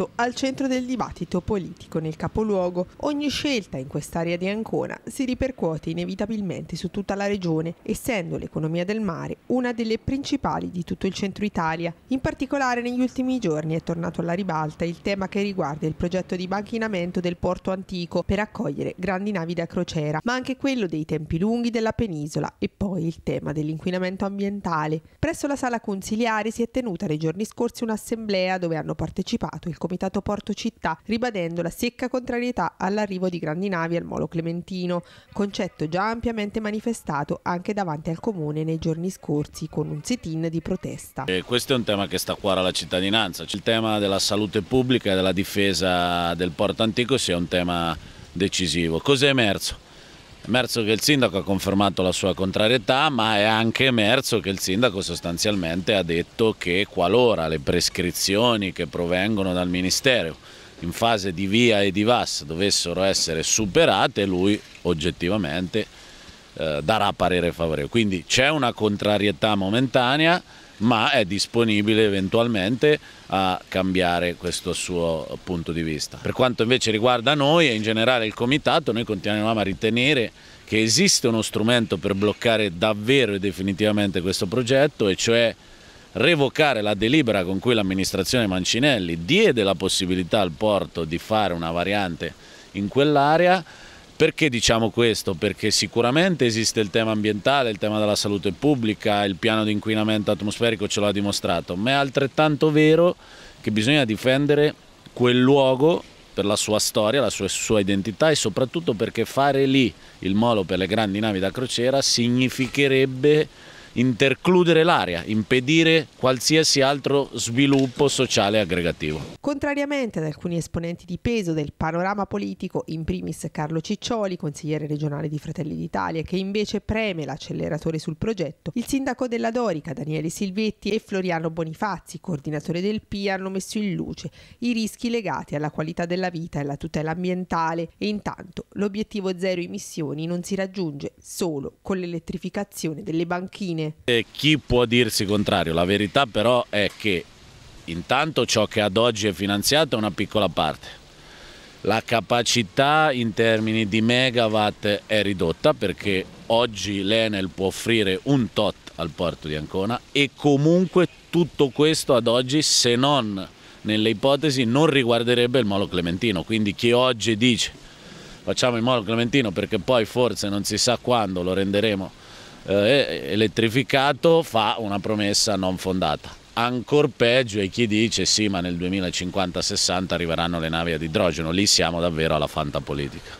molto al centro del dibattito politico nel capoluogo. Ogni scelta in quest'area di Ancona si ripercuote inevitabilmente su tutta la regione, essendo l'economia del mare una delle principali di tutto il centro Italia. In particolare negli ultimi giorni è tornato alla ribalta il tema che riguarda il progetto di banchinamento del porto antico per accogliere grandi navi da crociera, ma anche quello dei tempi lunghi della penisola e poi il tema dell'inquinamento ambientale. Presso la sala consiliare si è tenuta nei giorni scorsi un'assemblea dove hanno partecipato il Comitato consolato Porto Città, ribadendo la secca contrarietà all'arrivo di grandi navi al molo clementino, concetto già ampiamente manifestato anche davanti al comune nei giorni scorsi con un sit-in di protesta. E eh, questo è un tema che sta a cuore alla cittadinanza, il tema della salute pubblica e della difesa del porto antico sia un tema decisivo. Cos'è emerso? emerso che il sindaco ha confermato la sua contrarietà, ma è anche emerso che il sindaco sostanzialmente ha detto che qualora le prescrizioni che provengono dal Ministero in fase di via e di VAS dovessero essere superate, lui oggettivamente eh, darà parere favorevole. Quindi c'è una contrarietà momentanea, ma è disponibile eventualmente a cambiare questo suo punto di vista. Per quanto invece riguarda noi e in generale il Comitato, noi continuiamo a ritenere che esiste uno strumento per bloccare davvero e definitivamente questo progetto e cioè revocare la delibera con cui l'amministrazione Mancinelli diede la possibilità al porto di fare una variante in quell'area perché diciamo questo? Perché sicuramente esiste il tema ambientale, il tema della salute pubblica, il piano di inquinamento atmosferico ce l'ha dimostrato, ma è altrettanto vero che bisogna difendere quel luogo per la sua storia, la sua, sua, identità e soprattutto perché fare lì il molo per le grandi navi da crociera significherebbe intercludere l'area, impedire qualsiasi altro sviluppo sociale aggregativo. Contrariamente ad alcuni esponenti di peso del panorama politico, in primis Carlo Ciccioli, consigliere regionale di Fratelli d'Italia, che invece preme l'acceleratore sul progetto, il sindaco della Dorica, Daniele Silvetti, e Floriano Bonifazzi, coordinatore del PIA, hanno messo in luce i rischi legati alla qualità della vita e alla tutela ambientale e intanto l'obiettivo zero emissioni non si raggiunge solo con l'elettrificazione delle banchine fine. E eh, chi può dirsi contrario? La verità però è che intanto ciò che ad oggi è finanziato è una piccola parte. La capacità in termini di megawatt è ridotta perché oggi l'Enel può offrire un tot al porto di Ancona e comunque tutto questo ad oggi se non nelle ipotesi non riguarderebbe il molo clementino, quindi chi oggi dice facciamo il molo clementino perché poi forse non si sa quando lo renderemo eh, eh, elettrificato fa una promessa non fondata. Ancora peggio è chi dice sì ma nel 2050-60 arriveranno le navi ad idrogeno, lì siamo davvero alla fanta politica.